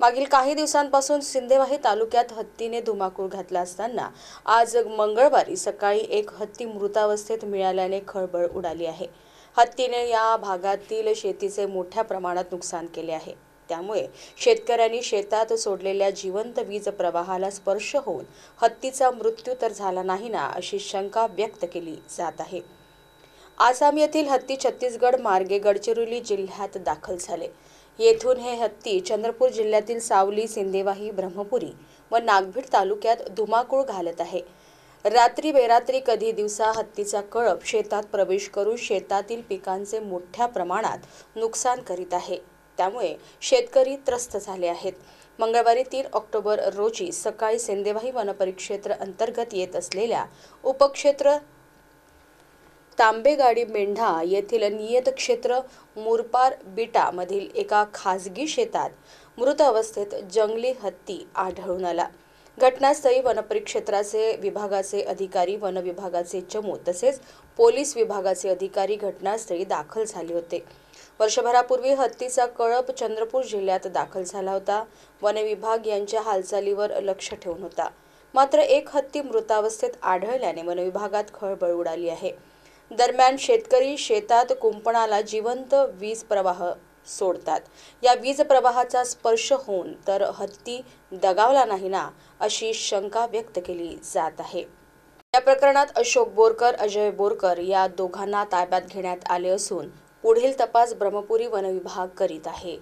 मागील काही दिवसांपासून सिंदेवाही तालुक्यात हत्तीने धुमाकूळ घातला असताना आज मंगळवारी सकाळी एक हत्ती मृतावस्थेत मिळाल्याने खळबळ उडाली आहे हत्तीने या भागातील शेतीचे मोठ्या प्रमाणात नुकसान केले आहे त्यामुळे शेतकऱ्यांनी शेतात सोडलेल्या जिवंत वीज प्रवाहाला स्पर्श होऊन हत्तीचा मृत्यू तर झाला नाही ना अशी शंका व्यक्त केली जात आहे आसाम येथील हत्ती छत्तीसगड मार्गे गडचिरोली जिल्ह्यात दाखल झाले येथून हे हत्ती चंद्रपूर जिल्ह्यातील सावली सिंदेवाही ब्रह्मपुरी व नागभीड तालुक्यात धुमाकूळ घालत आहे रात्री बेरात्री कधी दिवसा हत्तीचा कळप शेतात प्रवेश करून शेतातील पिकांचे मोठ्या प्रमाणात नुकसान करीत आहे त्यामुळे शेतकरी त्रस्त झाले आहेत मंगळवारी तीन ऑक्टोबर रोजी सकाळी सेंदेवाही वनपरिक्षेत्र अंतर्गत येत असलेल्या उपक्षेत्र तांबेगाडी मेंढा येथील नियत क्षेत्र मुरपार बिटामधील एका खासगी शेतात मृत अवस्थेत जंगली हत्ती आढळून आला घटनास्थळी वनपरिक्षेत्राचे विभागाचे अधिकारी वनविभागाचे चमू तसेच पोलीस विभागाचे अधिकारी घटनास्थळी दाखल झाले होते वर्षभरापूर्वी हत्तीचा कळप चंद्रपूर जिल्ह्यात दाखल झाला होता वनविभाग यांच्या हालचालीवर लक्ष ठेवून होता मात्र एक हत्ती मृतावस्थेत आढळल्याने वनविभागात खळबळ उडाली आहे दरम्यान शेतकरी शेतात कुंपणाला जिवंत वीज प्रवाह सोडतात या वीज प्रवाहाचा स्पर्श होऊन तर हत्ती दगावला नाही ना अशी शंका व्यक्त केली जात आहे या प्रकरणात अशोक बोरकर अजय बोरकर या दोघांना ताब्यात घेण्यात आले असून पुढील तपास ब्रह्मपुरी वनविभाग करीत आहे